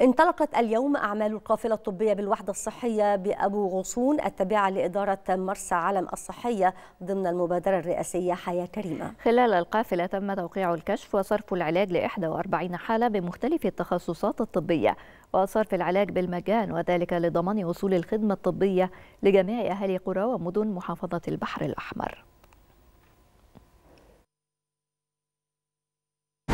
انطلقت اليوم أعمال القافلة الطبية بالوحدة الصحية بأبو غصون التابعة لإدارة مرسى علم الصحية ضمن المبادرة الرئاسية حياة كريمة خلال القافلة تم توقيع الكشف وصرف العلاج ل 41 حالة بمختلف التخصصات الطبية وصرف العلاج بالمجان وذلك لضمان وصول الخدمة الطبية لجميع أهالي قرى ومدن محافظة البحر الأحمر